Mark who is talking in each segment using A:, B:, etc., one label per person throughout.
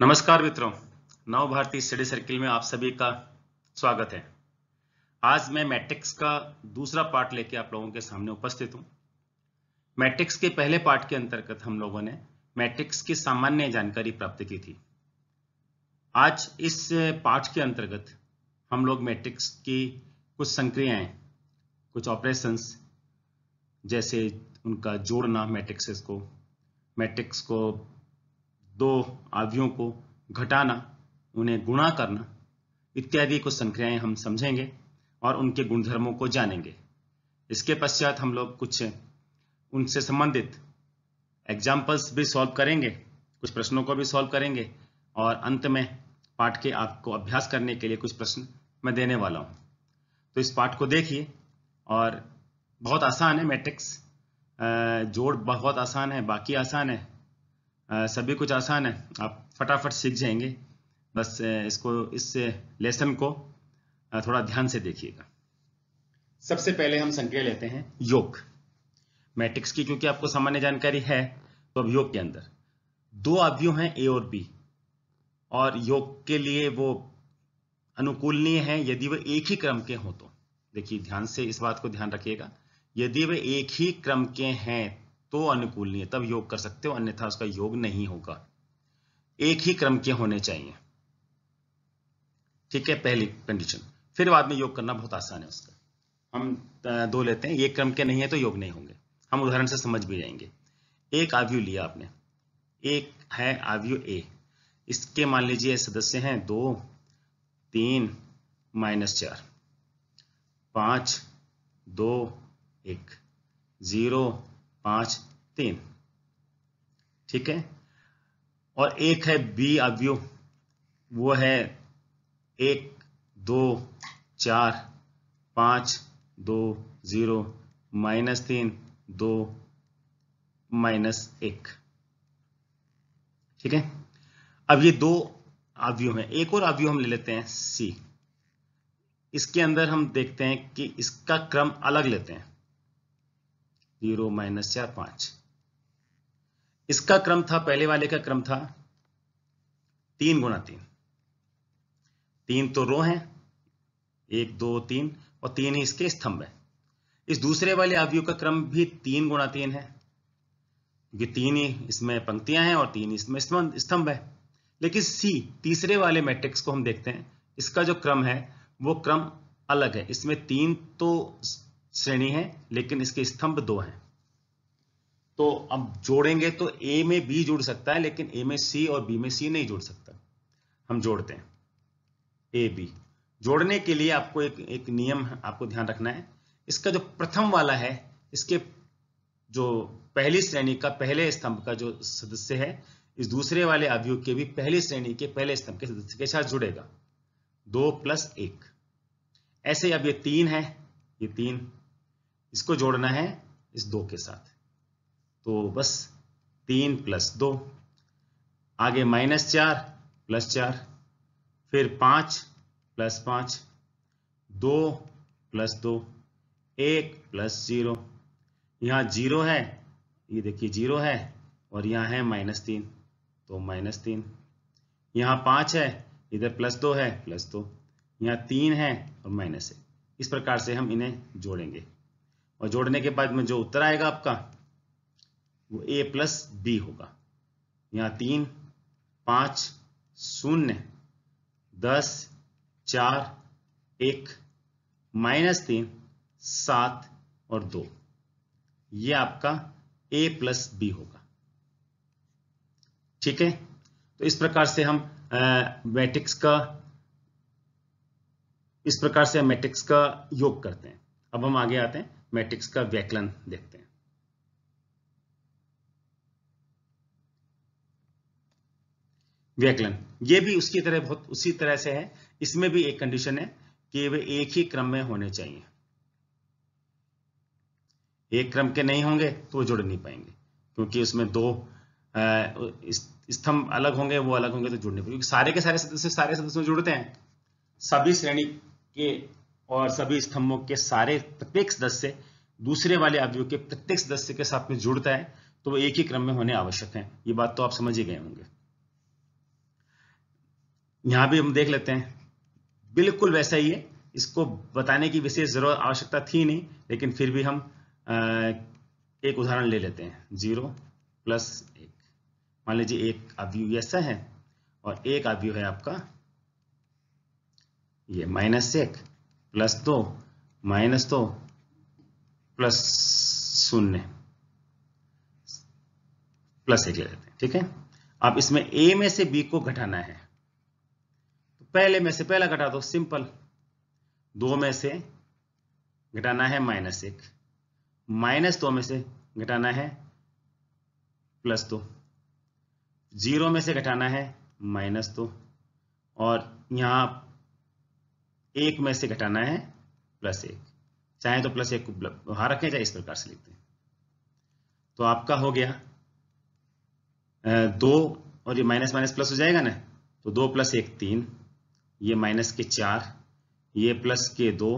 A: नमस्कार मित्रों नव भारतीय स्टडी सर्किल में आप सभी का स्वागत है आज मैं मैट्रिक्स का दूसरा पार्ट लेके आप लोगों के सामने उपस्थित हूँ मैट्रिक्स के पहले पार्ट के अंतर्गत हम लोगों ने मैट्रिक्स की सामान्य जानकारी प्राप्त की थी आज इस पाठ के अंतर्गत हम लोग मैट्रिक्स की कुछ संक्रियाएं कुछ ऑपरेशन जैसे उनका जोड़ना मैट्रिक्स को मैट्रिक्स को दो आवयों को घटाना उन्हें गुणा करना इत्यादि कुछ संक्रियाएं हम समझेंगे और उनके गुणधर्मों को जानेंगे इसके पश्चात हम लोग कुछ उनसे संबंधित एग्जाम्पल्स भी सॉल्व करेंगे कुछ प्रश्नों को भी सॉल्व करेंगे और अंत में पाठ के आपको अभ्यास करने के लिए कुछ प्रश्न मैं देने वाला हूँ तो इस पाठ को देखिए और बहुत आसान है मैट्रिक्स जोड़ बहुत आसान है बाकी आसान है सभी कुछ आसान है आप फटाफट सीख जाएंगे बस इसको इस लेसन को थोड़ा ध्यान से देखिएगा सबसे पहले हम संख्या लेते हैं योग मैट्रिक्स की क्योंकि आपको सामान्य जानकारी है तो अब योग के अंदर दो अवयु हैं ए और बी और योग के लिए वो अनुकूलनीय है यदि वे एक ही क्रम के हों तो देखिए ध्यान से इस बात को ध्यान रखिएगा यदि वे एक ही क्रम के हैं तो अनुकूल नहीं है तब योग कर सकते हो अन्यथा उसका योग नहीं होगा एक ही क्रम के होने चाहिए ठीक है पहली कंडीशन फिर बाद में योग करना बहुत आसान है उसका हम दो लेते हैं एक क्रम के नहीं है तो योग नहीं होंगे हम उदाहरण से समझ भी जाएंगे एक आवयु लिया आपने एक है आवयु ए इसके मान लीजिए सदस्य हैं दो तीन माइनस चार पांच दो एक जीरो पांच तीन ठीक है और एक है बी अवयव वो है एक दो चार पांच दो ज़ीरो माइनस तीन दो माइनस एक ठीक है अब ये दो आवयव हैं एक और आवयव हम ले लेते हैं सी इसके अंदर हम देखते हैं कि इसका क्रम अलग लेते हैं जीरो माइनस चार पांच इसका क्रम था पहले वाले का क्रम था तीन गुणा तीन तीन तो रो हैं एक दो तीन और तीन ही इसके स्तंभ है इस दूसरे वाले अवयु का क्रम भी तीन गुणा तीन है क्योंकि तीन ही इसमें पंक्तियां हैं और तीन इसमें स्तंभ है लेकिन सी तीसरे वाले मैट्रिक्स को हम देखते हैं इसका जो क्रम है वो क्रम अलग है इसमें तीन तो श्रेणी है लेकिन इसके स्तंभ दो हैं तो अब जोड़ेंगे तो ए में बी जुड़ सकता है लेकिन ए में सी और बी में सी नहीं जुड़ सकता हम जोड़ते हैं ए बी जोड़ने के लिए आपको एक एक नियम आपको ध्यान रखना है इसका जो प्रथम वाला है इसके जो पहली श्रेणी का पहले स्तंभ का जो सदस्य है इस दूसरे वाले अभियोग के भी पहली श्रेणी के पहले स्तंभ के सदस्य के साथ जुड़ेगा दो प्लस एक ऐसे अब ये तीन है ये तीन इसको जोड़ना है इस दो के साथ तो बस तीन प्लस दो आगे माइनस चार प्लस चार फिर पांच प्लस पांच दो प्लस दो एक प्लस जीरो यहां जीरो है ये देखिए जीरो है और यहां है माइनस तीन तो माइनस तीन यहां पांच है इधर प्लस दो है प्लस दो यहां तीन है और माइनस है इस प्रकार से हम इन्हें जोड़ेंगे और जोड़ने के बाद में जो उत्तर आएगा आपका वो ए प्लस बी होगा यहां तीन पांच शून्य दस चार एक माइनस तीन सात और दो ये आपका ए प्लस बी होगा ठीक है तो इस प्रकार से हम मैट्रिक्स का इस प्रकार से हम मैट्रिक्स का योग करते हैं अब हम आगे आते हैं मैट्रिक्स का व्याकलन देखते हैं व्याकलन ये भी उसकी तरह बहुत उसी तरह से है इसमें भी एक कंडीशन है कि वे एक ही क्रम में होने चाहिए एक क्रम के नहीं होंगे तो जुड़ नहीं पाएंगे क्योंकि उसमें दो स्तंभ अलग होंगे वो अलग होंगे तो जुड़ने क्योंकि सारे के सारे सदस्य सारे सदस्य जुड़ते हैं सभी श्रेणी के और सभी स्तंभों के सारे प्रत्येक सदस्य दूसरे वाले अवयव के प्रत्येक सदस्य के साथ में जुड़ता है तो वो एक ही क्रम में होने आवश्यक है ये बात तो आप समझ ही गए होंगे यहां भी हम देख लेते हैं बिल्कुल वैसा ही है इसको बताने की विशेष जरूरत आवश्यकता थी नहीं लेकिन फिर भी हम एक उदाहरण ले लेते हैं जीरो प्लस एक मान लीजिए एक अव्यू ऐसा है और एक अव्यू है आपका ये माइनस एक प्लस दो माइनस दो प्लस शून्य प्लस एक ले लेते हैं ठीक है अब इसमें ए में से बी को घटाना है तो पहले में से पहला घटा दो सिंपल दो में से घटाना है माइनस एक माइनस दो में से घटाना है प्लस दो जीरो में से घटाना है माइनस दो और यहां एक में से घटाना है प्लस एक चाहे तो प्लस एक को बाहर रखें चाहे इस प्रकार से लिखते हैं तो आपका हो गया दो और ये माइनस माइनस प्लस हो जाएगा ना तो दो प्लस एक तीन ये माइनस के चार ये प्लस के दो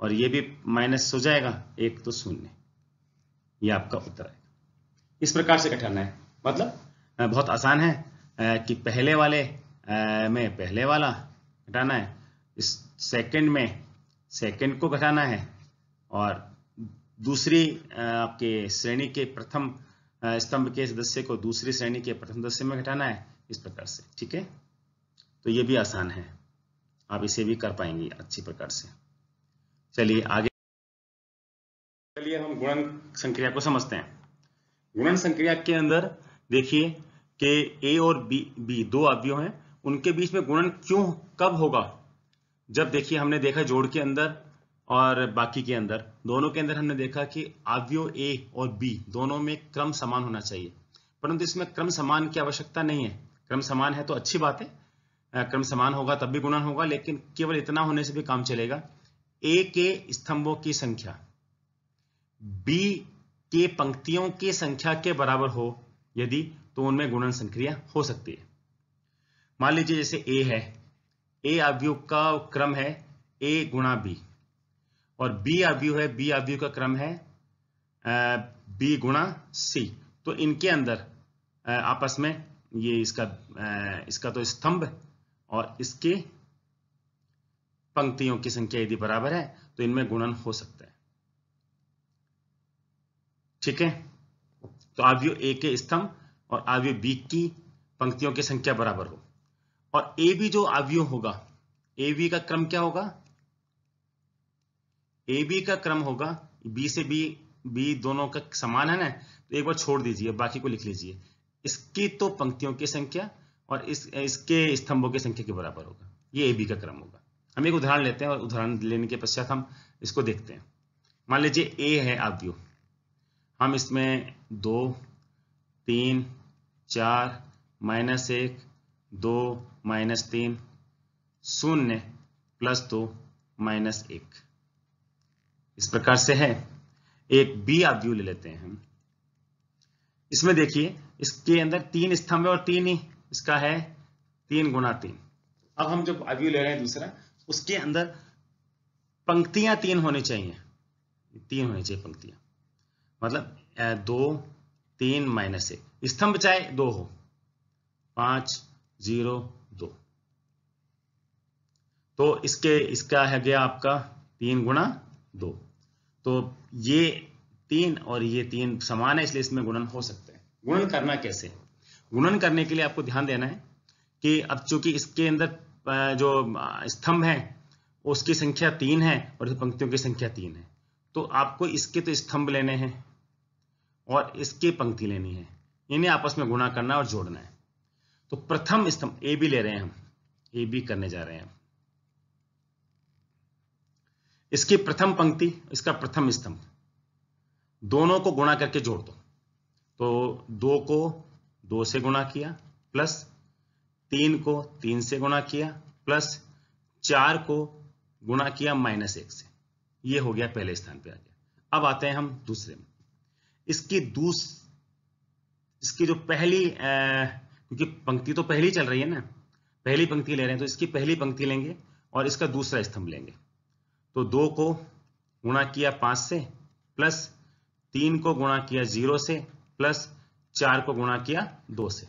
A: और ये भी माइनस हो जाएगा एक तो शून्य ये आपका उत्तर आएगा इस प्रकार से घटाना है मतलब बहुत आसान है कि पहले वाले में पहले वाला घटाना है इस सेकंड में सेकंड को घटाना है और दूसरी आपके श्रेणी के प्रथम स्तंभ के सदस्य को दूसरी श्रेणी के प्रथम सदस्य में घटाना है इस प्रकार से ठीक है तो ये भी आसान है आप इसे भी कर पाएंगे अच्छी प्रकार से चलिए आगे चलिए हम गुणन संक्रिया को समझते हैं गुणन संक्रिया के अंदर देखिए कि ए और बी बी दो अवयव हैं उनके बीच में गुणन क्यों कब होगा जब देखिए हमने देखा जोड़ के अंदर और बाकी के अंदर दोनों के अंदर हमने देखा कि आवयो ए और बी दोनों में क्रम समान होना चाहिए परंतु इसमें क्रम समान की आवश्यकता नहीं है क्रम समान है तो अच्छी बात है क्रम समान होगा तब भी गुणन होगा लेकिन केवल इतना होने से भी काम चलेगा ए के स्तंभों की संख्या बी के पंक्तियों की संख्या के बराबर हो यदि तो उनमें गुणन संक्रिया हो सकती है मान लीजिए जैसे ए है ए आवयु का क्रम है ए गुणा बी और बी आवयु है बी आवयु का क्रम है बी गुणा सी तो इनके अंदर आपस में ये इसका इसका तो स्तंभ और इसके पंक्तियों की संख्या यदि बराबर है तो इनमें गुणन हो सकता है ठीक है तो आवयु ए के स्तंभ और आवयु बी की पंक्तियों की संख्या बराबर हो और ए बी जो अवयु होगा ए बी का क्रम क्या होगा ए बी का क्रम होगा बी से बी बी दोनों का समान है ना तो एक बार छोड़ दीजिए बाकी को लिख लीजिए इसकी तो पंक्तियों की संख्या और इस इसके स्तंभों की संख्या के बराबर होगा ये ए बी का क्रम होगा हम एक उदाहरण लेते हैं और उदाहरण लेने के पश्चात हम इसको देखते हैं मान लीजिए ए है आवयु हम इसमें दो तीन चार माइनस एक दो माइनस तीन शून्य प्लस दो माइनस एक इस प्रकार से है एक बी आप व्यू ले लेते हैं इसमें देखिए इसके अंदर तीन स्तंभ है और तीन ही इसका है तीन गुना तीन अब हम जो व्यू ले रहे हैं दूसरा उसके अंदर पंक्तियां तीन होनी चाहिए तीन होनी चाहिए पंक्तियां मतलब दो तीन माइनस एक स्तंभ चाहे दो हो पांच जीरो तो इसके इसका है गया आपका तीन गुणा दो तो ये तीन और ये तीन समान है इसलिए इसमें गुणन हो सकता है गुणन करना कैसे गुणन करने के लिए आपको ध्यान देना है कि अब चूंकि इसके अंदर जो स्तंभ है उसकी संख्या तीन है और पंक्तियों की संख्या तीन है तो आपको इसके तो स्तंभ लेने हैं और इसकी पंक्ति लेनी है इन्हें आपस में गुणा करना और जोड़ना है तो प्रथम स्तंभ ए बी ले रहे हैं हम ए बी करने जा रहे हैं इसकी प्रथम पंक्ति इसका प्रथम स्तंभ दोनों को गुणा करके जोड़ दो तो दो को दो से गुणा किया प्लस तीन को तीन से गुणा किया प्लस चार को गुणा किया माइनस एक से ये हो गया पहले स्थान पे आ गया अब आते हैं हम दूसरे में इसकी दूस इसकी जो पहली क्योंकि पंक्ति तो पहली चल रही है ना पहली पंक्ति ले रहे हैं तो इसकी पहली पंक्ति लेंगे और इसका दूसरा स्तंभ लेंगे तो दो को गुणा किया पांच से प्लस तीन को गुणा किया जीरो से प्लस चार को गुणा किया दो से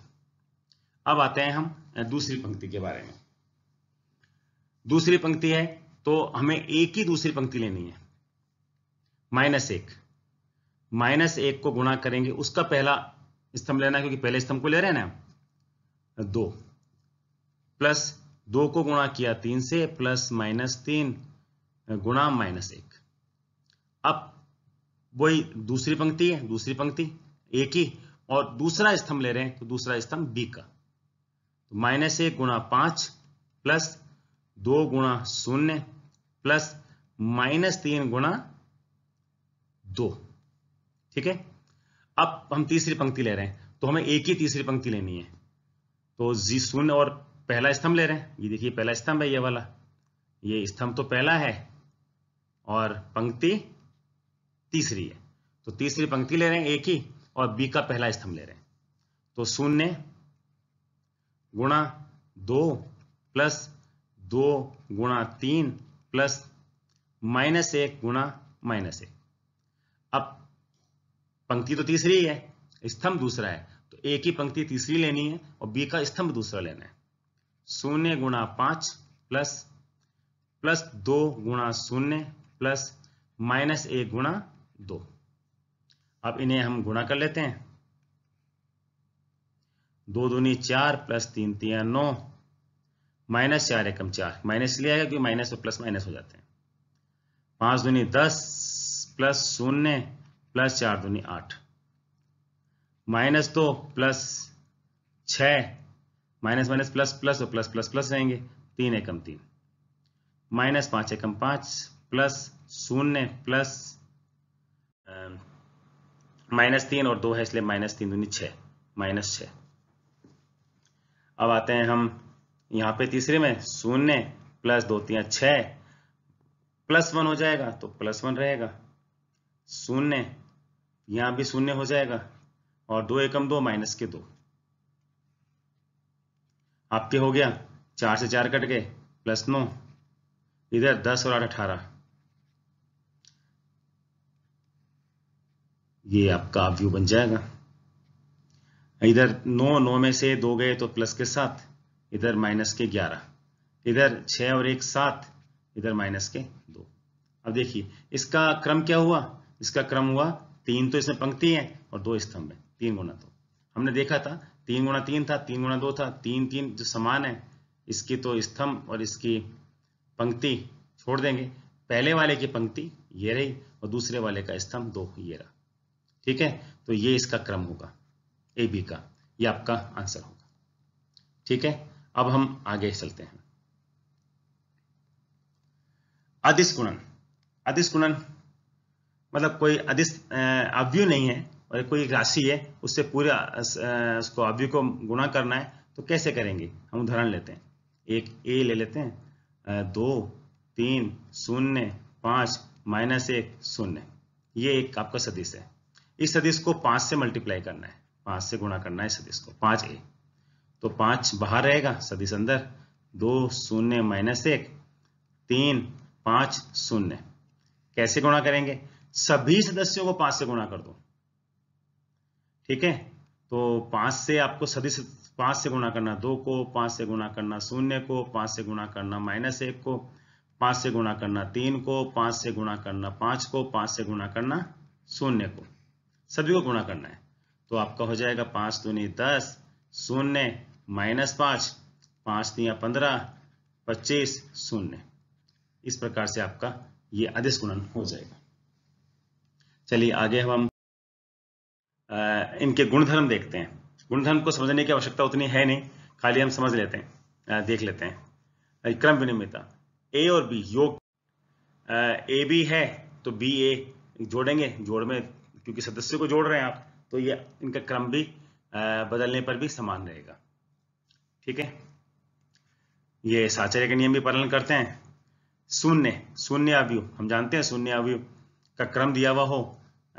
A: अब आते हैं हम दूसरी पंक्ति के बारे में दूसरी पंक्ति है तो हमें एक ही दूसरी पंक्ति लेनी है माइनस एक माइनस एक को गुणा करेंगे उसका पहला स्तंभ लेना है क्योंकि पहले स्तंभ को ले रहे हैं ना दो प्लस दो को गुणा किया तीन से प्लस माइनस तीन गुणा माइनस एक अब वही दूसरी पंक्ति है दूसरी पंक्ति ए की और दूसरा स्तंभ ले रहे हैं तो दूसरा स्तंभ बी का तो माइनस एक गुणा पांच प्लस दो गुणा शून्य प्लस माइनस तीन गुणा दो ठीक है अब हम तीसरी पंक्ति ले रहे हैं तो हमें एक ही तीसरी पंक्ति लेनी है तो जी शून्य और पहला स्तंभ ले रहे हैं ये देखिए पहला स्तंभ है ये वाला ये स्तंभ तो पहला है और पंक्ति तीसरी है तो तीसरी पंक्ति ले रहे हैं एक ही और बी का पहला स्तंभ ले रहे हैं तो शून्य गुणा दो प्लस दो गुणा तीन प्लस माइनस एक गुणा माइनस एक अब पंक्ति तो तीसरी है स्तंभ दूसरा है तो ए की पंक्ति तीसरी लेनी है और बी का स्तंभ दूसरा लेना है शून्य गुणा पांच प्लस प्लस दो गुणा शून्य प्लस माइनस एक गुणा दो अब इन्हें हम गुणा कर लेते हैं दो दूनी चार प्लस तीन तीन नौ माइनस चार एकम चार माइनस ले आएगा क्योंकि माइनस और प्लस माइनस हो जाते हैं पांच दूनी दस प्लस शून्य प्लस चार दूनी आठ माइनस दो प्लस छ माइनस माइनस प्लस प्लस और प्लस प्लस प्लस रहेंगे तीन एकम तीन माइनस पांच एकम पांच प्लस शून्य प्लस माइनस तीन और दो है इसलिए माइनस तीन दूनी छ माइनस छ अब आते हैं हम यहां पे तीसरे में शून्य प्लस दो तीन छ प्लस वन हो जाएगा तो प्लस वन रहेगा शून्य यहां भी शून्य हो जाएगा और दो एकम दो माइनस के दो आपके हो गया चार से चार कट गए प्लस नौ इधर दस और आठ अठारह ये आपका व्यू बन जाएगा इधर नौ नौ में से दो गए तो प्लस के साथ इधर माइनस के ग्यारह इधर छः और एक सात इधर माइनस के दो अब देखिए इसका क्रम क्या हुआ इसका क्रम हुआ तीन तो इसमें पंक्ति है और दो स्तंभ है तीन गुना दो हमने देखा था तीन गुना तीन था तीन गुना दो था तीन तीन जो समान है इसकी तो स्तंभ और इसकी पंक्ति छोड़ देंगे पहले वाले की पंक्ति ये रही और दूसरे वाले का स्तंभ दो ये रहा ठीक है तो ये इसका क्रम होगा ए बी का ये आपका आंसर होगा ठीक है अब हम आगे चलते हैं अधिस गुणन अधिस गुणन मतलब कोई अधिस अव्यू नहीं है और कोई राशि है उससे पूरा उसको अव्यू को गुणा करना है तो कैसे करेंगे हम उदाहरण लेते हैं एक ए ले लेते हैं दो तीन शून्य पांच माइनस एक शून्य ये एक आपका सदिश है इस सदिश को पांच से मल्टीप्लाई करना है पांच से गुणा करना है सदिश को पांच ए तो पांच बाहर रहेगा सदिश अंदर दो शून्य माइनस एक तीन पांच शून्य कैसे गुणा करेंगे सभी सदस्यों को पांच से गुणा कर दो ठीक है तो पांच से आपको सदिश पांच से गुणा करना दो को पांच से गुणा करना शून्य को पांच से गुणा करना माइनस एक को पांच से गुणा करना तीन को पांच से गुणा करना पांच को पांच से गुणा करना शून्य को सभी को गुणा करना है तो आपका हो जाएगा पांच दूनी दस शून्य माइनस पांच पांच दिया पंद्रह पच्चीस शून्य इस प्रकार से आपका ये अधिस गुणन हो जाएगा चलिए आगे हम इनके गुणधर्म देखते हैं गुणधर्म को समझने की आवश्यकता उतनी है नहीं खाली हम समझ लेते हैं देख लेते हैं क्रम विनिमिता ए और बी योग ए बी है तो बी ए जोड़ेंगे जोड़ में क्योंकि सदस्य को जोड़ रहे हैं आप तो ये इनका क्रम भी बदलने पर भी समान रहेगा ठीक है ये साचर्य के नियम भी पालन करते हैं शून्य शून्य अवयु हम जानते हैं शून्य अवयव का क्रम दिया हुआ हो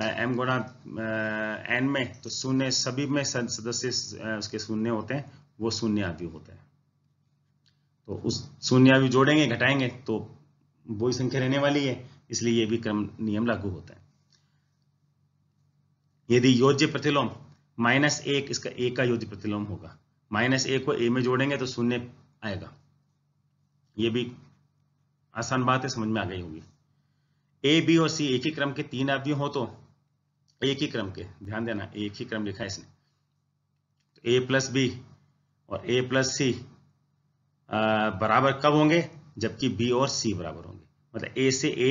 A: एम गुणा एन में तो शून्य सभी में सदस्य उसके शून्य होते हैं वो शून्य अवयु होते हैं तो उस शून्य अवयव जोड़ेंगे घटाएंगे तो वही संख्या रहने वाली है इसलिए ये भी क्रम नियम लागू होता है यदि योज्य प्रतिलोम माइनस एक इसका ए का योज्य प्रतिलोम होगा माइनस ए को ए में जोड़ेंगे तो शून्य आएगा ये भी आसान बात है समझ में आ गई होगी ए बी और सी एक ही क्रम के तीन अवयव हो तो एक ही क्रम के ध्यान देना एक ही क्रम लिखा है इसने तो ए प्लस बी और ए प्लस सी बराबर कब होंगे जबकि बी और सी बराबर होंगे मतलब ए से ए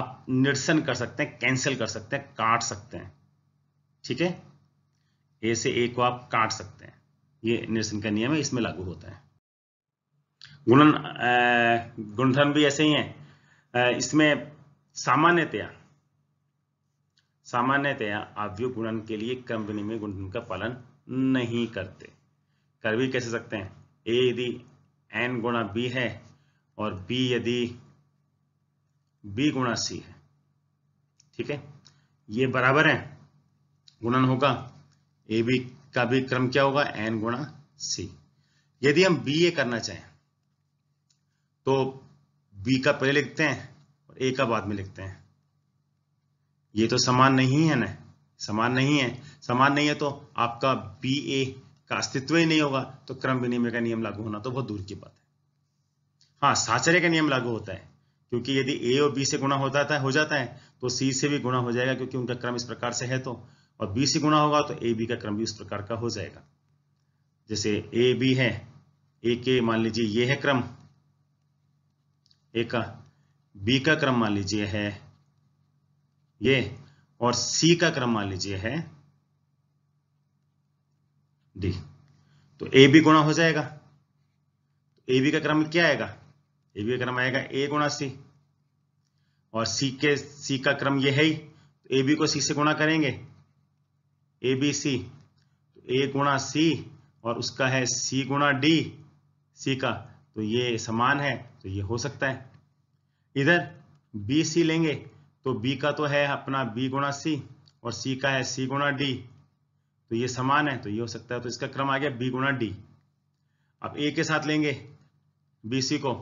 A: आप निरसन कर सकते हैं कैंसिल कर सकते हैं काट सकते हैं ठीक है ए से ए को आप काट सकते हैं ये निरसन का नियम है इसमें लागू होता है गुणन गुणधर्म भी ऐसे ही है इसमें सामान्यतया सामान्यतया अवयव गुणन के लिए क्रम विनिमय गुणधर्म का पालन नहीं करते कर भी कैसे सकते हैं ए यदि एन गुणा बी है और बी यदि बी गुणा सी है ठीक है ये बराबर है गुणन होगा ए बी का भी क्रम क्या होगा एन गुणा सी यदि हम बी ए करना चाहें तो बी का पहले लिखते हैं और ए का बाद में लिखते हैं ये तो समान नहीं है ना समान नहीं है समान नहीं है तो आपका बी ए का अस्तित्व ही नहीं होगा तो क्रम विनिमय का नियम लागू होना तो बहुत दूर की बात है हाँ साचर्य का नियम लागू होता है क्योंकि यदि ए और बी से गुणा होता है हो जाता है तो सी से भी गुणा हो जाएगा क्योंकि उनका क्रम इस प्रकार से है तो और बी से गुणा होगा तो ए बी का क्रम भी उस प्रकार का हो जाएगा जैसे ए बी है ए के मान लीजिए ये है क्रम ए का बी का क्रम मान लीजिए है ये और सी का क्रम मान लीजिए है डी तो ए बी गुणा हो जाएगा तो ए बी का क्रम क्या आएगा ए बी का क्रम आएगा ए गुणा सी और सी के सी का क्रम ये है ही तो ए बी को सी से गुणा करेंगे ए बी सी ए गुणा सी और उसका है सी गुणा डी सी का तो ये समान है तो ये हो सकता है इधर बी सी लेंगे तो बी का तो है अपना बी गुणा सी और सी का है सी गुणा डी तो ये समान है तो ये हो सकता है तो इसका क्रम आ गया बी गुणा डी अब ए के साथ लेंगे बी सी को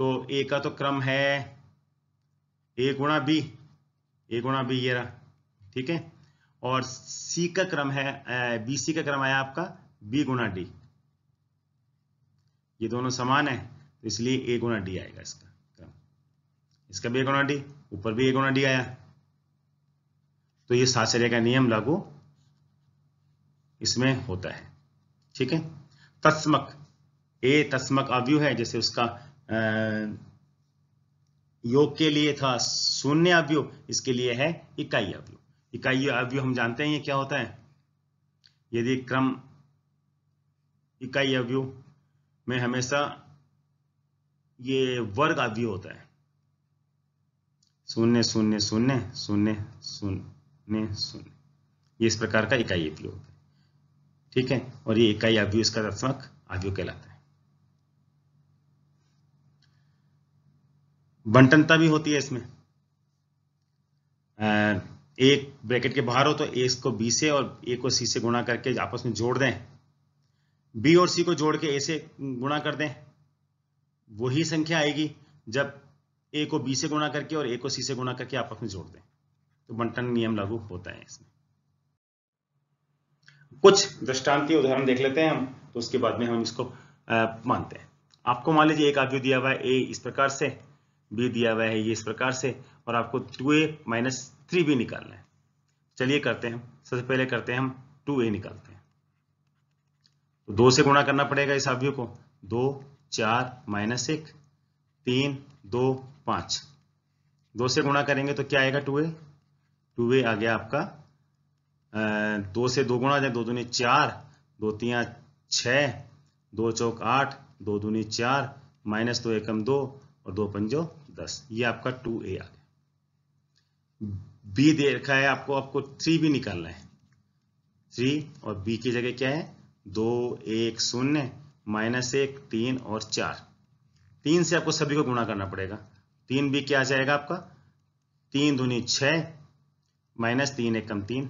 A: तो ए का तो क्रम है ए गुणा बी ए गुणा बी ये रहा ठीक है और सी का क्रम है बी सी का क्रम आया आपका बी गुना डी ये दोनों समान है तो इसलिए ए गुना डी आएगा इसका क्रम इसका भी ए गुना डी ऊपर भी ए गुना डी आया तो ये सासरे का नियम लागू इसमें होता है ठीक है तस्मक ए तस्मक अव्यू है जैसे उसका आ, योग के लिए था शून्य अव्यू इसके लिए है इकाई अव्यू इकाई अवयव हम जानते हैं ये क्या होता है यदि क्रम इकाई अवयव में हमेशा ये वर्ग अवयव होता है शून्य शून्य शून्य शून्य शून्य शून्य ये इस प्रकार का इकाई अवयव होता है ठीक है और ये इकाई अवयव इसका दशमक अवयव कहलाता है बंटनता भी होती है इसमें एक ब्रैकेट के बाहर हो तो ए को बी से और ए को सी से गुणा करके आपस में जोड़ दें बी और सी को जोड़ के ए से गुणा कर दें वही संख्या आएगी जब ए को बी से गुणा करके और ए को सी से गुणा करके आपस में जोड़ दें तो बंटन नियम लागू होता है इसमें कुछ दृष्टांतीय उदाहरण देख लेते हैं हम तो उसके बाद में हम इसको मानते हैं आपको मान लीजिए एक आव्यू दिया हुआ है ए इस प्रकार से बी दिया हुआ है ये इस प्रकार से और आपको two a minus three b निकालना है चलिए करते हैं सबसे पहले करते हैं हम टू ए निकालते हैं तो दो से गुणा करना पड़ेगा इस आव्यू को दो चार माइनस एक तीन दो पांच दो से गुणा करेंगे तो क्या आएगा टू ए टू ए आ गया आपका आ, दो से दो गुणा जाए दो दूनी चार दो तिया छ दो चौक आठ दो दूनी चार माइनस दो एकम दो और दो पंजो दस ये आपका टू ए आ गया बी दे रखा है आपको आपको थ्री भी निकालना है थ्री और बी की जगह क्या है दो एक शून्य माइनस एक तीन और चार तीन से आपको सभी को गुणा करना पड़ेगा तीन बी क्या आ जाएगा आपका तीन दूनी छ माइनस तीन एकम तीन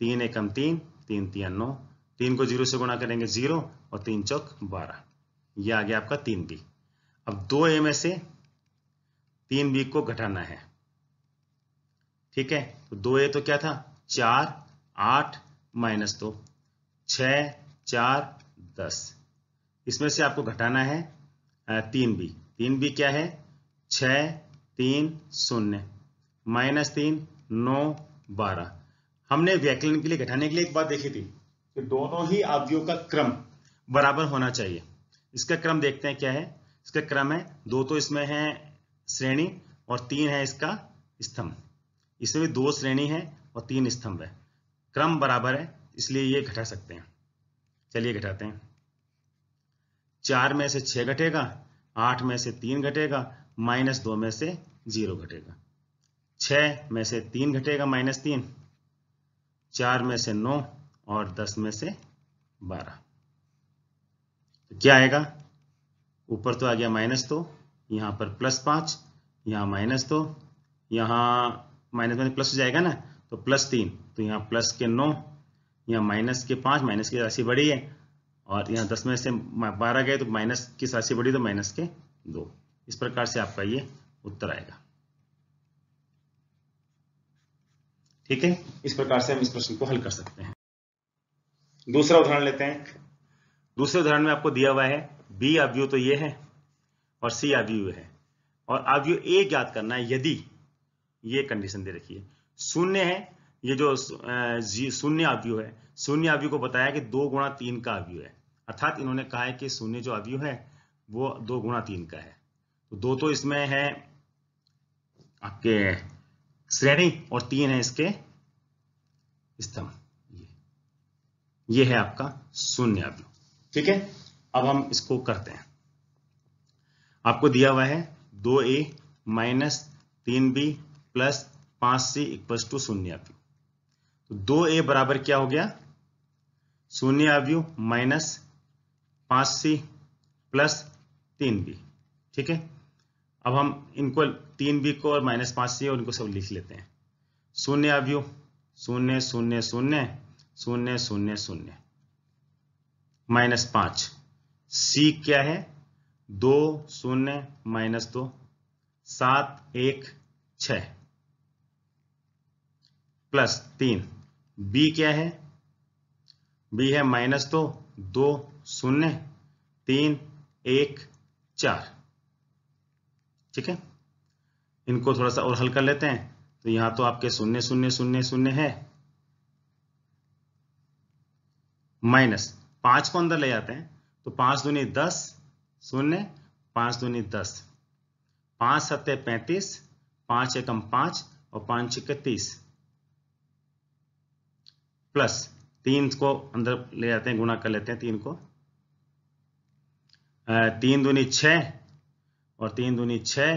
A: तीन एकम तीन तीन तीन नौ तीन को जीरो से गुणा करेंगे जीरो और तीन चौक बारह यह आ गया आपका तीन बी अब दो ए में से तीन बी को घटाना है ठीक है तो दो ए तो क्या था चार आठ माइनस दो छ चार दस इसमें से आपको घटाना है तीन बी तीन बी क्या है छ तीन शून्य माइनस तीन नौ बारह हमने व्याकलन के लिए घटाने के लिए एक बात देखी थी कि दोनों ही अवयव का क्रम बराबर होना चाहिए इसका क्रम देखते हैं क्या है इसका क्रम है दो तो इसमें है श्रेणी और तीन है इसका स्तंभ इसमें भी दो श्रेणी है और तीन स्तंभ है क्रम बराबर है इसलिए ये घटा सकते हैं चलिए घटाते हैं चार में से छह घटेगा आठ में से तीन घटेगा माइनस दो में से जीरो घटेगा छ में से तीन घटेगा माइनस तीन चार में से नौ और दस में से बारह तो क्या आएगा ऊपर तो आ गया माइनस दो यहां पर प्लस पांच यहां माइनस दो यहां माइनस माइनस प्लस हो जाएगा ना तो प्लस तीन तो यहाँ प्लस के नौ यहाँ माइनस के पाँच माइनस की राशि बढ़ी है और यहाँ दस में से बारह गए तो माइनस की राशि बढ़ी तो माइनस के दो इस प्रकार से आपका ये उत्तर आएगा ठीक है इस प्रकार से हम इस प्रश्न को हल कर सकते हैं दूसरा उदाहरण लेते हैं दूसरे उदाहरण में आपको दिया हुआ है बी आव्यू तो ये है और सी आव्यू है और आव्यू ए ज्ञात करना है यदि ये कंडीशन दे रखी है शून्य है ये जो शून्य अवयु है शून्य अवयु को बताया कि दो गुणा तीन का अवयु है अर्थात इन्होंने कहा है कि शून्य जो अवयु है वो दो गुणा तीन का है तो दो तो इसमें है आपके श्रेणी और तीन है इसके स्तंभ ये ये है आपका शून्य अवयु ठीक है अब हम इसको करते हैं आपको दिया हुआ है दो ए माइनस तीन बी प्लस पांच सी इक्वल टू शून्य अवयु तो दो ए बराबर क्या हो गया शून्य अवयु माइनस पांच सी प्लस तीन बी ठीक है अब हम इनको तीन बी को और माइनस पांच सी और इनको सब लिख लेते हैं शून्य अवयु शून्य शून्य शून्य शून्य शून्य शून्य माइनस पांच सी क्या है दो शून्य माइनस दो सात एक छह प्लस तीन बी क्या है बी है माइनस दो दो शून्य तीन एक चार ठीक है इनको थोड़ा सा और हल कर लेते हैं तो यहां तो आपके शून्य शून्य शून्य शून्य है माइनस पांच को अंदर ले जाते हैं तो पांच दूनी दस शून्य पांच दूनी दस पांच सत्य पैंतीस पांच एकम पांच और पांच छिक तीस प्लस तीन को अंदर ले जाते हैं गुणा कर लेते हैं तीन को तीन दूनी छ और तीन दूनी छ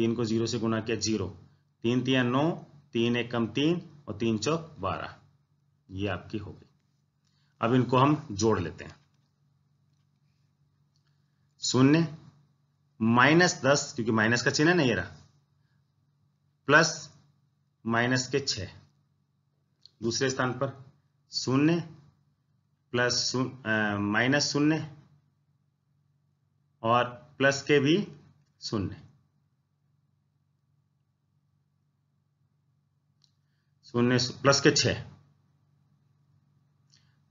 A: तीन को जीरो से गुणा किया जीरो तीन तीन नौ तीन एक कम तीन और तीन चौक बारह ये आपकी हो गई अब इनको हम जोड़ लेते हैं शून्य माइनस दस क्योंकि माइनस का चिन्ह नहीं रहा प्लस माइनस के छ दूसरे स्थान पर शून्य प्लस माइनस शून्य और प्लस के भी शून्य शून्य प्लस के छ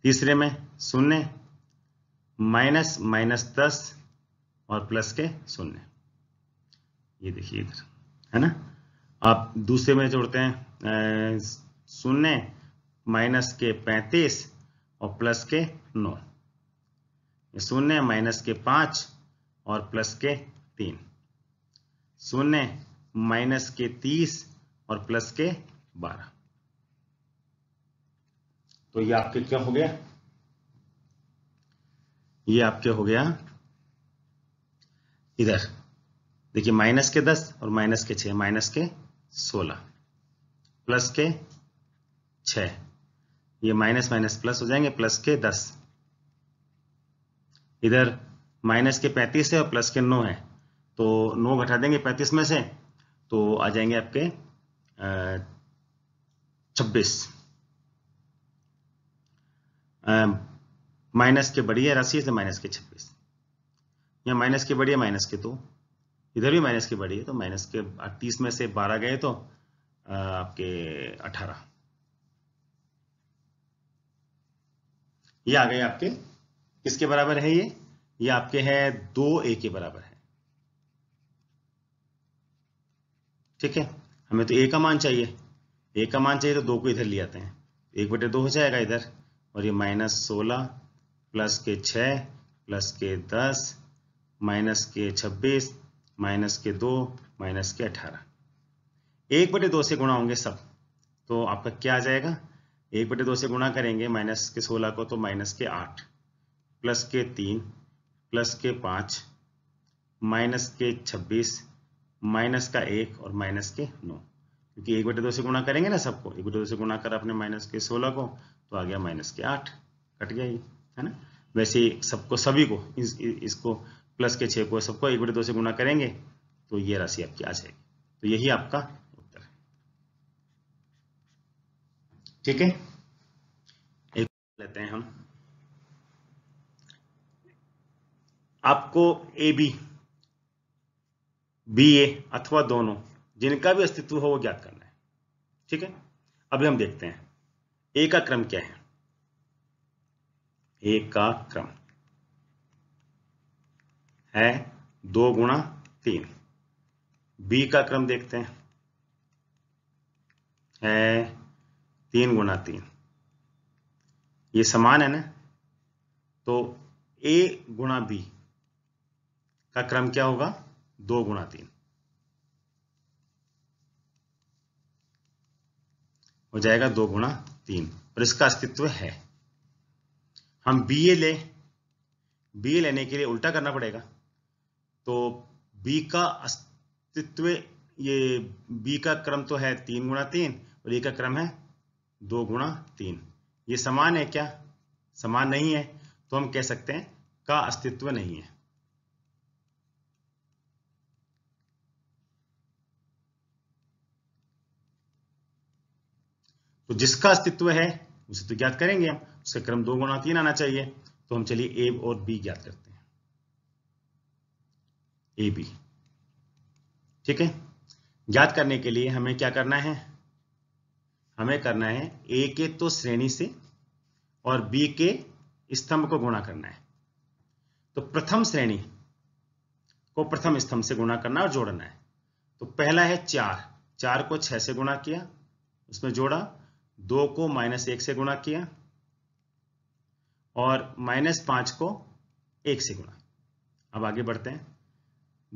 A: तीसरे में शून्य माइनस माइनस दस और प्लस के शून्य ये देखिए इधर है ना आप दूसरे में जोड़ते हैं शून्य माइनस के पैंतीस और प्लस के नौ शून्य माइनस के पांच और प्लस के तीन शून्य माइनस के तीस और प्लस के बारह तो ये आपके क्या हो गया ये आपके हो गया इधर देखिए माइनस के दस और माइनस के छह माइनस के सोलह प्लस के छह ये माइनस माइनस प्लस हो जाएंगे प्लस के दस इधर माइनस के पैंतीस है और प्लस के नौ है तो नौ घटा देंगे पैंतीस में से तो आ जाएंगे आपके छब्बीस माइनस के बड़ी है राशि से माइनस के छब्बीस या माइनस के बड़ी है माइनस के दो तो, इधर भी माइनस के बड़ी है तो माइनस के तीस में से बारह गए तो आपके अठारह ये आ गए आपके किसके बराबर है ये ये आपके है दो ए के बराबर है ठीक है हमें तो ए का मान चाहिए ए का मान चाहिए तो दो को इधर ले आते हैं एक बटे दो हो जाएगा इधर और ये माइनस सोलह प्लस के छ प्लस के दस माइनस के छब्बीस माइनस के दो माइनस के अठारह एक बटे दो से गुणा होंगे सब तो आपका क्या आ जाएगा एक बटे दो से गुणा करेंगे माइनस के सोलह को तो माइनस के आठ प्लस के तीन प्लस के पाँच माइनस के छब्बीस माइनस का एक और माइनस के नौ क्योंकि एक बटे दो से गुणा करेंगे ना सबको एक बटे दो से गुणा कर अपने माइनस के सोलह को तो आ गया माइनस के आठ कट गया ये है ना वैसे सबको सभी को इस, इसको प्लस के छः को सबको एक बटे दो से गुणा करेंगे तो ये राशि आपकी आ जाएगी तो यही आपका ठीक है एक लेते हैं हम आपको ए बी बी ए अथवा दोनों जिनका भी अस्तित्व हो वो ज्ञात करना है ठीक है अभी हम देखते हैं ए का क्रम क्या है ए का क्रम है दो गुणा तीन बी का क्रम देखते हैं है तीन गुना तीन ये समान है ना तो ए गुणा बी का क्रम क्या होगा दो गुणा तीन हो जाएगा दो गुणा तीन और इसका अस्तित्व है हम बी ए ले बी ए लेने के लिए उल्टा करना पड़ेगा तो बी का अस्तित्व ये बी का क्रम तो है तीन गुणा तीन और ए का क्रम है दो गुणा तीन ये समान है क्या समान नहीं है तो हम कह सकते हैं का अस्तित्व नहीं है तो जिसका अस्तित्व है उसे तो ज्ञात करेंगे हम उसका क्रम दो गुणा तीन आना चाहिए तो हम चलिए ए और बी ज्ञात करते हैं ए बी ठीक है ज्ञात करने के लिए हमें क्या करना है हमें करना है ए के तो श्रेणी से और बी के स्तंभ को गुणा करना है तो प्रथम श्रेणी को प्रथम स्तंभ से गुणा करना और जोड़ना है तो पहला है चार चार को छह से गुणा किया उसमें जोड़ा दो को माइनस एक से गुणा किया और माइनस पांच को एक से गुणा अब आगे बढ़ते हैं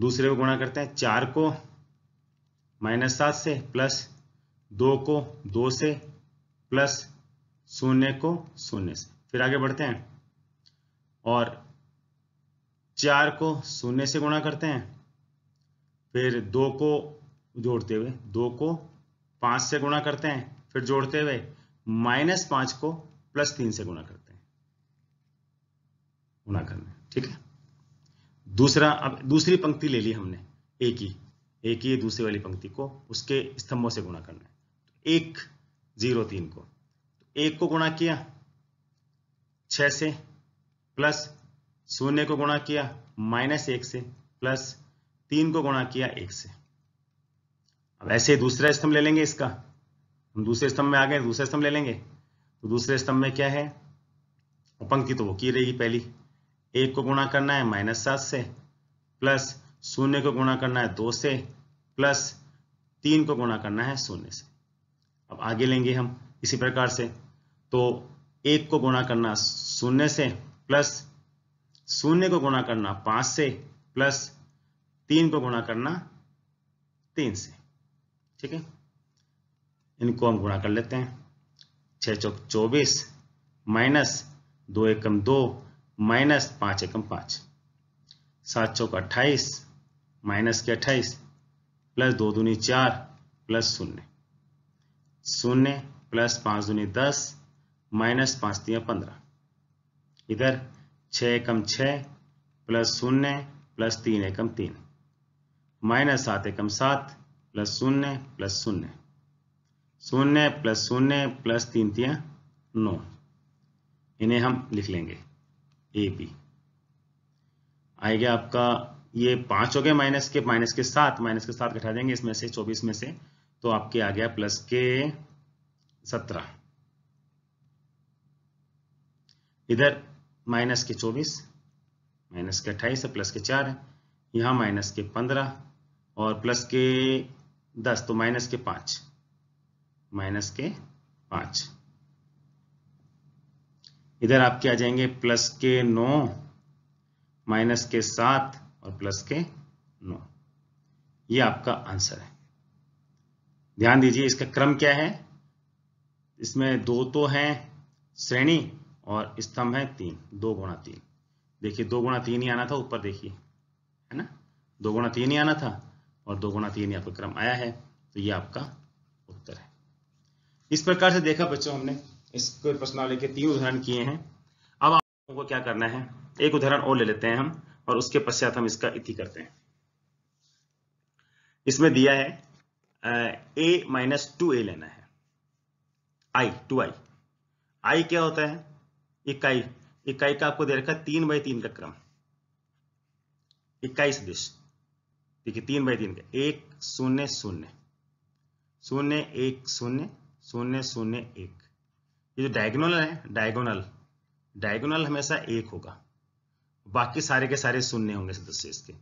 A: दूसरे को गुणा करते हैं चार को माइनस सात से प्लस दो को दो से प्लस शून्य को शून्य से फिर आगे बढ़ते हैं और चार को शून्य से गुणा करते हैं फिर दो को जोड़ते हुए दो को पांच से गुणा करते हैं फिर जोड़ते हुए माइनस पांच को प्लस तीन से गुणा करते हैं गुणा करना ठीक है दूसरा अब दूसरी पंक्ति ले ली हमने एक ही एक ही दूसरी वाली पंक्ति को उसके स्तंभों से गुणा करना है एक जीरो तीन को तो एक को गुणा किया छ से प्लस शून्य को गुणा किया माइनस एक से प्लस तीन को गुणा किया एक से अब ऐसे दूसरा स्तंभ ले लेंगे इसका हम दूसरे स्तंभ में आ गए दूसरे स्तंभ ले लेंगे तो दूसरे स्तंभ में क्या है उपंक्ति तो वो की रहेगी पहली एक को गुणा करना है माइनस सात से प्लस शून्य को गुणा करना है दो से प्लस तीन को गुणा करना है शून्य से अब आगे लेंगे हम इसी प्रकार से तो एक को गुणा करना शून्य से प्लस शून्य को गुणा करना पांच से प्लस तीन को गुणा करना तीन से ठीक है इनको हम गुणा कर लेते हैं छह चौक चौबीस माइनस दो एकम दो माइनस पांच एकम पांच सात चौक अट्ठाईस माइनस के अट्ठाईस प्लस दो दूनी चार प्लस शून्य शून्य प्लस पांच दूनी दस माइनस पांच तीन पंद्रह इधर छ एकम छ प्लस शून्य प्लस तीन एकम तीन माइनस सात एकम सात प्लस शून्य प्लस शून्य शून्य प्लस शून्य प्लस तीन तीन नौ इन्हें हम लिख लेंगे ए बी आएगा आपका ये पांच हो गए माइनस के माइनस के साथ माइनस के साथ घटा देंगे इसमें से चौबीस में से तो आपके आ गया प्लस के सत्रह इधर माइनस के चौबीस माइनस के अट्ठाईस प्लस के चार है माइनस के पंद्रह और प्लस के दस तो माइनस के पांच माइनस के पांच इधर आपके आ जाएंगे प्लस के नौ माइनस के सात और प्लस के नौ ये आपका आंसर है ध्यान दीजिए इसका क्रम क्या है इसमें दो तो हैं श्रेणी और स्तंभ है तीन दो गुणा तीन देखिए दो गुणा तीन ही आना था ऊपर देखिए है ना दो गुणा तीन ही आना था और दो गुणा तीन यहाँ पर क्रम आया है तो ये आपका उत्तर है इस प्रकार से देखा बच्चों हमने इस प्रश्नावली के तीन उदाहरण किए हैं अब आप लोगों को क्या करना है एक उदाहरण और ले लेते हैं हम और उसके पश्चात हम इसका इति करते हैं इसमें दिया है ए माइनस टू ए लेना है आई टू आई आई क्या होता है इकाई इकाई का आपको दे रखा है तीन बाई तीन का क्रम इक्कीस दिश देखिए तीन बाई तीन का एक शून्य शून्य शून्य एक शून्य शून्य शून्य एक ये जो डायगोनल है डायगोनल डायगोनल हमेशा एक होगा बाकी सारे के सारे शून्य होंगे सदस्य इसके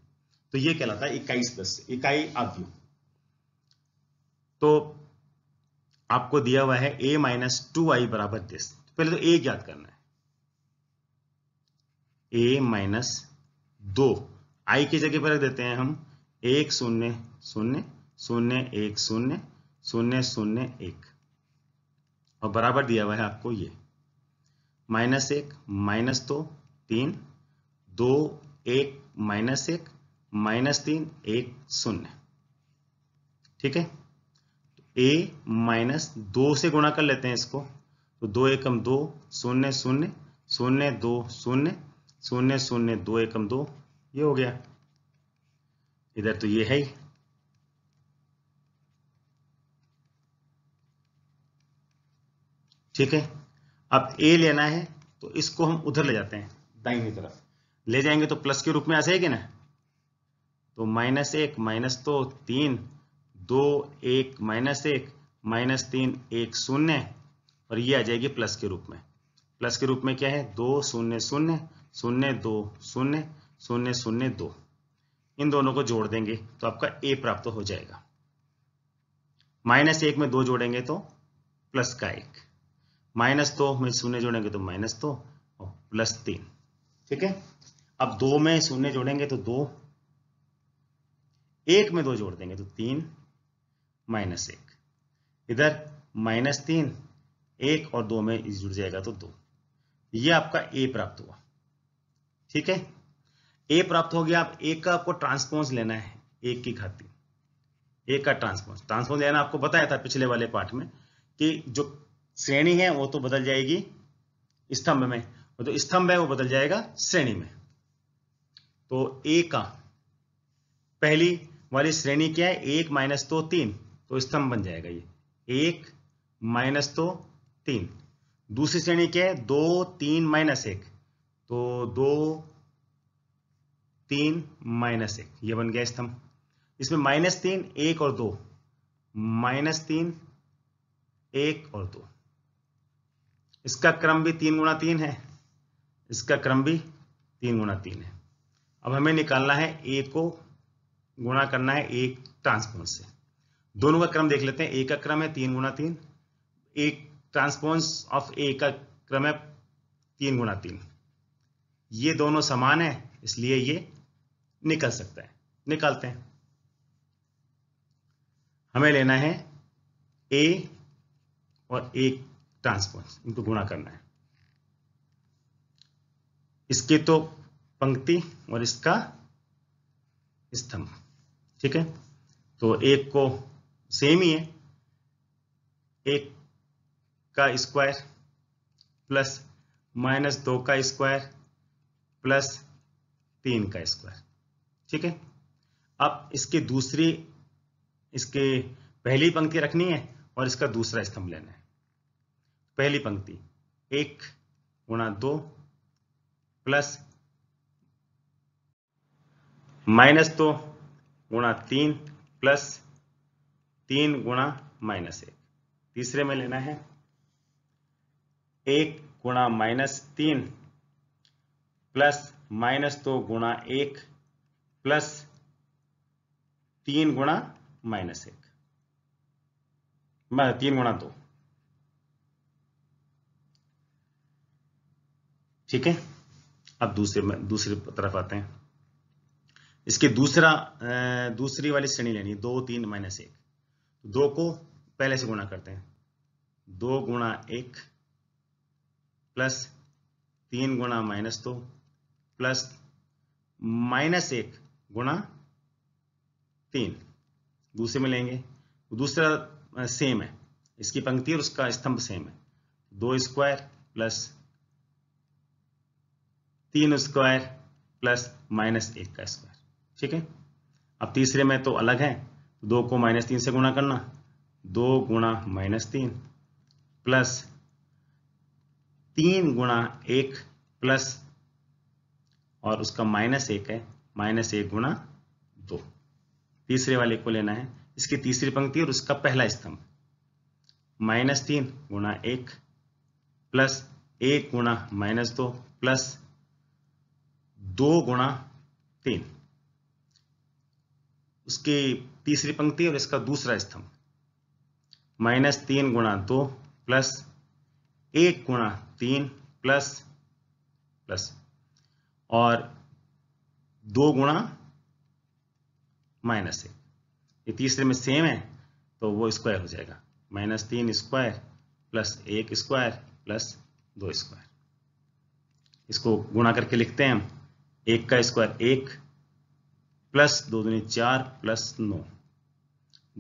A: तो ये कहलाता है इक्कीस सदस्य इकाई अव्यू तो आपको दिया हुआ है ए माइनस टू आई बराबर दिस पहले तो a याद करना है ए माइनस दो आई की जगह पर रख देते हैं हम एक शून्य शून्य शून्य एक शून्य शून्य शून्य एक और बराबर दिया हुआ है आपको ये माइनस एक माइनस दो तीन दो एक माइनस एक माइनस तीन एक शून्य ठीक है ए माइनस दो से गुणा कर लेते हैं इसको तो दो एकम दो शून्य शून्य शून्य दो शून्य शून्य शून्य दो एकम दो ये हो गया इधर तो ये है ही ठीक है अब ए लेना है तो इसको हम उधर ले जाते हैं दाहिनी तरफ ले जाएंगे तो प्लस के रूप में आ जाएगी ना तो माइनस एक माइनस तो तीन दो एक माइनस एक माइनस तीन एक शून्य और ये आ जाएगी प्लस के रूप में प्लस के रूप में क्या है दो शून्य शून्य शून्य दो शून्य शून्य शून्य दो इन दोनों को जोड़ देंगे तो आपका ए प्राप्त हो जाएगा माइनस एक में दो जोड़ेंगे तो प्लस का एक माइनस दो में शून्य जोड़ेंगे तो माइनस दो और प्लस तीन ठीक है अब दो में शून्य जोड़ेंगे तो दो एक में दो जोड़ देंगे तो तीन माइनस एक इधर माइनस तीन एक और दो में जुड़ जाएगा तो दो ये आपका ए प्राप्त हुआ ठीक है ए प्राप्त हो गया आप एक का आपको ट्रांसपोज लेना है एक की घाती एक का ट्रांसपोज ट्रांसपोज लेना आपको बताया था पिछले वाले पार्ट में कि जो श्रेणी है वो तो बदल जाएगी स्तंभ में जो तो स्तंभ है वो बदल जाएगा श्रेणी में तो ए का पहली वाली श्रेणी क्या है एक माइनस तो तीन तो स्तंभ बन जाएगा ये एक माइनस तो तीन दूसरी श्रेणी क्या है दो तीन माइनस एक तो दो तीन माइनस एक ये बन गया स्तंभ इसमें माइनस तीन एक और दो माइनस तीन एक और दो इसका क्रम भी तीन गुणा तीन है इसका क्रम भी तीन गुणा तीन है अब हमें निकालना है ए को गुणा करना है एक ट्रांसपोर्ट से दोनों का क्रम देख लेते हैं ए का क्रम है तीन गुना तीन एक ट्रांसपोन्स ऑफ ए का क्रम है तीन गुना तीन ये दोनों समान है इसलिए ये निकल सकता है निकालते हैं हमें लेना है ए और ए ट्रांसपोन्स इनको गुणा करना है इसके तो पंक्ति और इसका स्तंभ ठीक है तो एक को सेम ही है एक का स्क्वायर प्लस माइनस दो का स्क्वायर प्लस तीन का स्क्वायर ठीक है अब इसकी दूसरी इसके पहली पंक्ति रखनी है और इसका दूसरा स्तंभ लेना है पहली पंक्ति एक गुणा दो प्लस माइनस दो गुणा तीन प्लस तीन गुणा माइनस एक तीसरे में लेना है एक गुणा माइनस तीन प्लस माइनस दो गुणा एक प्लस तीन गुणा माइनस एक तीन गुणा दो ठीक है अब दूसरे में दूसरी तरफ आते हैं इसके दूसरा दूसरी वाली श्रेणी लेनी दो तीन माइनस एक दो को पहले से गुणा करते हैं दो गुणा एक प्लस तीन गुणा माइनस दो प्लस माइनस एक गुणा तीन दूसरे में लेंगे दूसरा सेम है इसकी पंक्ति और उसका स्तंभ सेम है दो स्क्वायर प्लस तीन स्क्वायर प्लस माइनस एक का स्क्वायर ठीक है अब तीसरे में तो अलग है दो को माइनस तीन से गुणा करना दो गुणा माइनस तीन प्लस तीन गुणा एक प्लस और उसका माइनस एक है माइनस एक गुणा दो तीसरे वाले को लेना है इसकी तीसरी पंक्ति और उसका पहला स्तंभ माइनस तीन गुणा एक प्लस एक गुणा माइनस दो प्लस दो गुणा तीन उसकी तीसरी पंक्ति और इसका दूसरा स्तंभ माइनस तीन गुणा दो प्लस एक गुणा तीन प्लस प्लस और दो गुणा माइनस एक ये तीसरे में सेम है तो वो स्क्वायर हो जाएगा माइनस तीन स्क्वायर प्लस एक स्क्वायर प्लस दो स्क्वायर इसको गुणा करके लिखते हैं हम एक का स्क्वायर एक प्लस दो दूनी चार प्लस नौ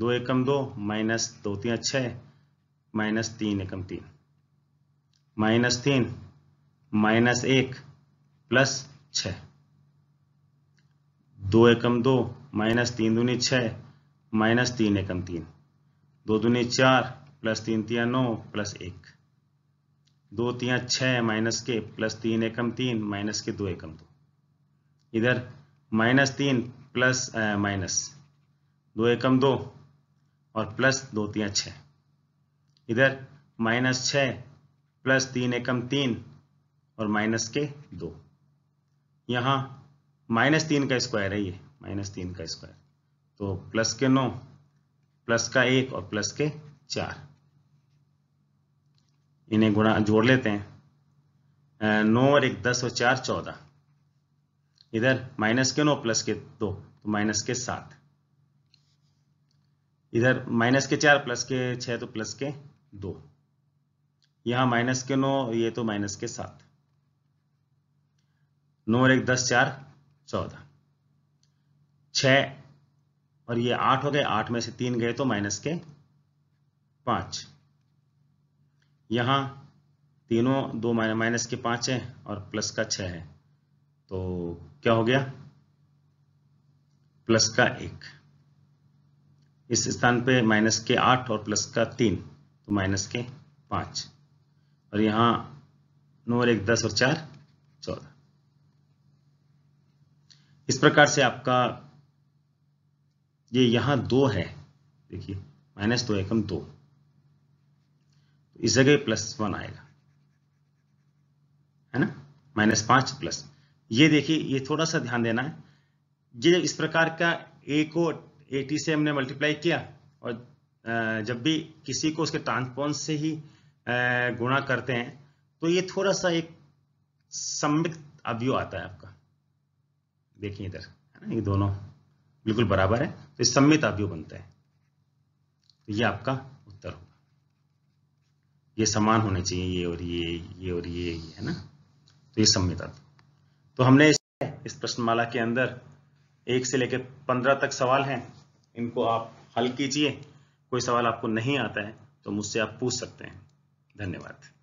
A: दो एकम दो माइनस दो तीन छ माइनस तीन एकम तीन माइनस तीन माइनस एक प्लस छ दो एकम दो माइनस तीन दूनी छ माइनस तीन एकम तीन दो दूनी चार प्लस तीन तिया नौ प्लस एक दो तिया छ माइनस के प्लस तीन एकम तीन माइनस के दो एकम दो इधर माइनस तीन प्लस माइनस दो एकम दो और प्लस दो तीन छः इधर माइनस छ प्लस तीन एकम तीन और माइनस के दो यहाँ माइनस तीन का स्क्वायर है ये माइनस तीन का स्क्वायर तो प्लस के नौ प्लस का एक और प्लस के चार इन्हें गुणा जोड़ लेते हैं नौ और एक दस और चार चौदह इधर माइनस के नौ प्लस के दो तो माइनस के सात इधर माइनस के चार प्लस के छ तो प्लस के दो यहां माइनस के नौ ये तो माइनस के सात नौ और एक दस चार चौदह छ और ये आठ हो गए आठ में से तीन गए तो माइनस के पांच यहां तीनों दो माइनस के पांच है और प्लस का छ है तो क्या हो गया प्लस का एक इस स्थान पे माइनस के आठ और प्लस का तीन तो माइनस के पांच और यहां नौ और एक दस और चार चौदह इस प्रकार से आपका ये यहां दो है देखिए माइनस दो एकम दो इस जगह प्लस वन आएगा है ना माइनस पांच प्लस ये देखिए ये थोड़ा सा ध्यान देना है ये इस प्रकार का ए को ए टी से हमने मल्टीप्लाई किया और जब भी किसी को उसके ट्रांसपॉन्स से ही गुणा करते हैं तो ये थोड़ा सा एक सम्मित अवयव आता है आपका देखिए इधर है ना ये दोनों बिल्कुल बराबर है तो सम्मित अवयव बनता है तो ये आपका उत्तर होगा ये समान होने चाहिए ये और ये ये और ये, ये है ना तो ये सम्मित अवयव तो हमने इस प्रश्नमाला के अंदर एक से लेकर पंद्रह तक सवाल हैं इनको आप हल कीजिए कोई सवाल आपको नहीं आता है तो मुझसे आप पूछ सकते हैं धन्यवाद